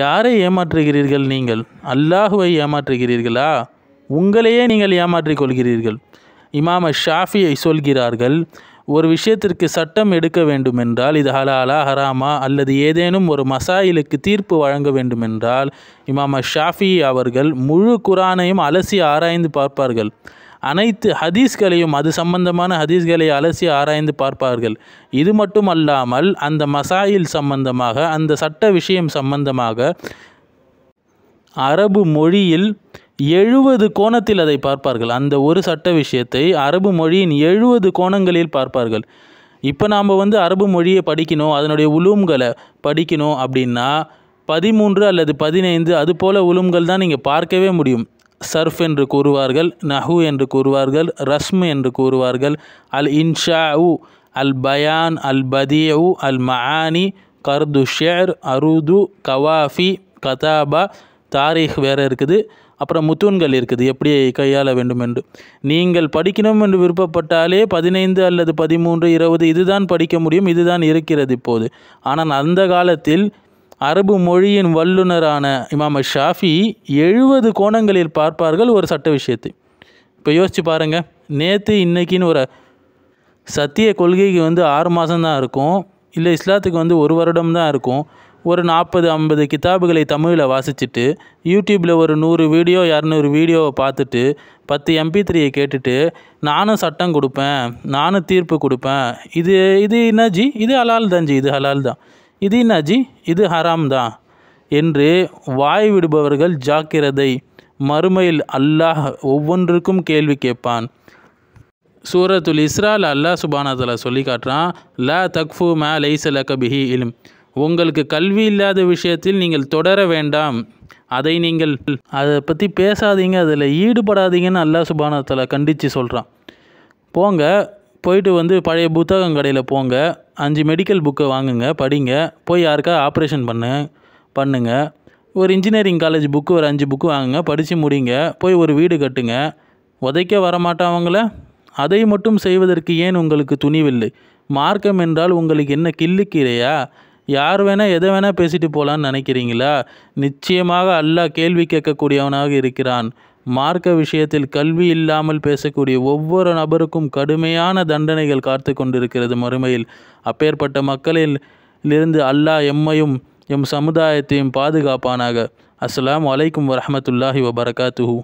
யாரை ஏமாற்றுகிறீர்கள் நீங்கள் அல்லாஹுவை ஏமாற்றுகிறீர்களா உங்களையே நீங்கள் ஏமாற்றிக் கொள்கிறீர்கள் இமாம ஷாஃபியை சொல்கிறார்கள் ஒரு விஷயத்திற்கு சட்டம் எடுக்க வேண்டுமென்றால் இது ஹலாலா ஹராமா அல்லது ஏதேனும் ஒரு மசாயிலுக்கு தீர்ப்பு வழங்க வேண்டுமென்றால் இமாம ஷாஃபி அவர்கள் முழு குரானையும் அலசி ஆராய்ந்து பார்ப்பார்கள் அனைத்து ஹதீஸ்களையும் அது சம்பந்தமான ஹதீஸ்களை அலசி ஆராய்ந்து பார்ப்பார்கள் இது மட்டும் அல்லாமல் அந்த மசாயில் சம்பந்தமாக அந்த சட்ட விஷயம் சம்பந்தமாக அரபு மொழியில் எழுபது கோணத்தில் அதை பார்ப்பார்கள் அந்த ஒரு சட்ட விஷயத்தை அரபு மொழியின் எழுபது கோணங்களில் பார்ப்பார்கள் இப்போ நாம் வந்து அரபு மொழியை படிக்கணும் அதனுடைய உலூம்களை படிக்கணும் அப்படின்னா பதிமூன்று அல்லது பதினைந்து அது போல் உலும்கள் தான் நீங்கள் பார்க்கவே முடியும் சர்ஃப் என்று கூறுவார்கள் நஹு என்று கூறுவார்கள் ரஸ்ம் என்று கூறுவார்கள் அல் இன்ஷா உ அல் பயான் அல் உ அல் மஹானி கர்து ஷேர் அருது கவாஃபி கதாபா தாரீஹ் வேறு இருக்குது அப்புறம் முத்துன்கள் இருக்குது எப்படி கையாள வேண்டும் என்று நீங்கள் படிக்கணும் என்று விருப்பப்பட்டாலே பதினைந்து அல்லது பதிமூன்று இருபது இதுதான் படிக்க முடியும் இதுதான் இருக்கிறது இப்போது ஆனால் அந்த காலத்தில் அரபு மொழியின் வல்லுநரான இமாம ஷாஃபி எழுபது கோணங்களில் பார்ப்பார்கள் ஒரு சட்ட விஷயத்தை இப்போ யோசித்து பாருங்கள் நேற்று இன்றைக்கின்னு ஒரு சத்திய கொள்கைக்கு வந்து ஆறு மாதம்தான் இருக்கும் இல்லை இஸ்லாத்துக்கு வந்து ஒரு வருடம் தான் இருக்கும் ஒரு நாற்பது ஐம்பது கிதாபுகளை தமிழில் வாசிச்சுட்டு யூடியூப்பில் ஒரு நூறு வீடியோ இரநூறு வீடியோவை பார்த்துட்டு பத்து எம்பி த்ரீயை கேட்டுட்டு நானும் சட்டம் கொடுப்பேன் நானும் தீர்ப்பு கொடுப்பேன் இது இது என்ன ஜி இது ஹலால் தான் ஜி இது ஹலால் தான் இது ஜி இது ஹராம் தான் என்று வாய் விடுபவர்கள் ஜாக்கிரதை மறுமையில் அல்லாஹ் ஒவ்வொன்றுக்கும் கேள்வி கேட்பான் சூரத்துல் இஸ்ரால் அல்லாஹ் சுபானதில் சொல்லி காட்டுறான் லா தக்ஃபு மே லைசல கபிஹி இலும் உங்களுக்கு கல்வி இல்லாத விஷயத்தில் நீங்கள் தொடர வேண்டாம் அதை நீங்கள் அதை பற்றி பேசாதீங்க அதில் ஈடுபடாதீங்கன்னு அல்லாஹ் சுபானத்தில் கண்டித்து சொல்கிறான் போங்க போயிட்டு வந்து பழைய புத்தகம் கடையில் போங்க அஞ்சு மெடிக்கல் புக்கை வாங்குங்க படிங்க போய் யாருக்கா ஆப்ரேஷன் பண்ணு பண்ணுங்கள் ஒரு இன்ஜினியரிங் காலேஜ் புக்கு ஒரு அஞ்சு புக்கு வாங்குங்க படித்து முடிங்க போய் ஒரு வீடு கட்டுங்க உதைக்க வரமாட்டாங்கள அதை மட்டும் செய்வதற்கு ஏன் உங்களுக்கு துணிவில்லை மார்க்கம் என்றால் உங்களுக்கு என்ன கிள்ளுக்கீரையா யார் வேணால் எதை வேணால் பேசிட்டு போகலான்னு நினைக்கிறீங்களா நிச்சயமாக அல்லாஹ் கேள்வி கேட்கக்கூடியவனாக இருக்கிறான் மார்க்க விஷயத்தில் கல்வி இல்லாமல் பேசக்கூடிய ஒவ்வொரு நபருக்கும் கடுமையான தண்டனைகள் காத்து கொண்டிருக்கிறது மறுமையில் அப்பேற்பட்ட மக்களில் இருந்து அல்லாஹ் எம்மையும் எம் சமுதாயத்தையும் பாதுகாப்பானாக அஸ்லாம் வலைக்கும் வரமத்துல்லாஹி வபரகாத்துஹூ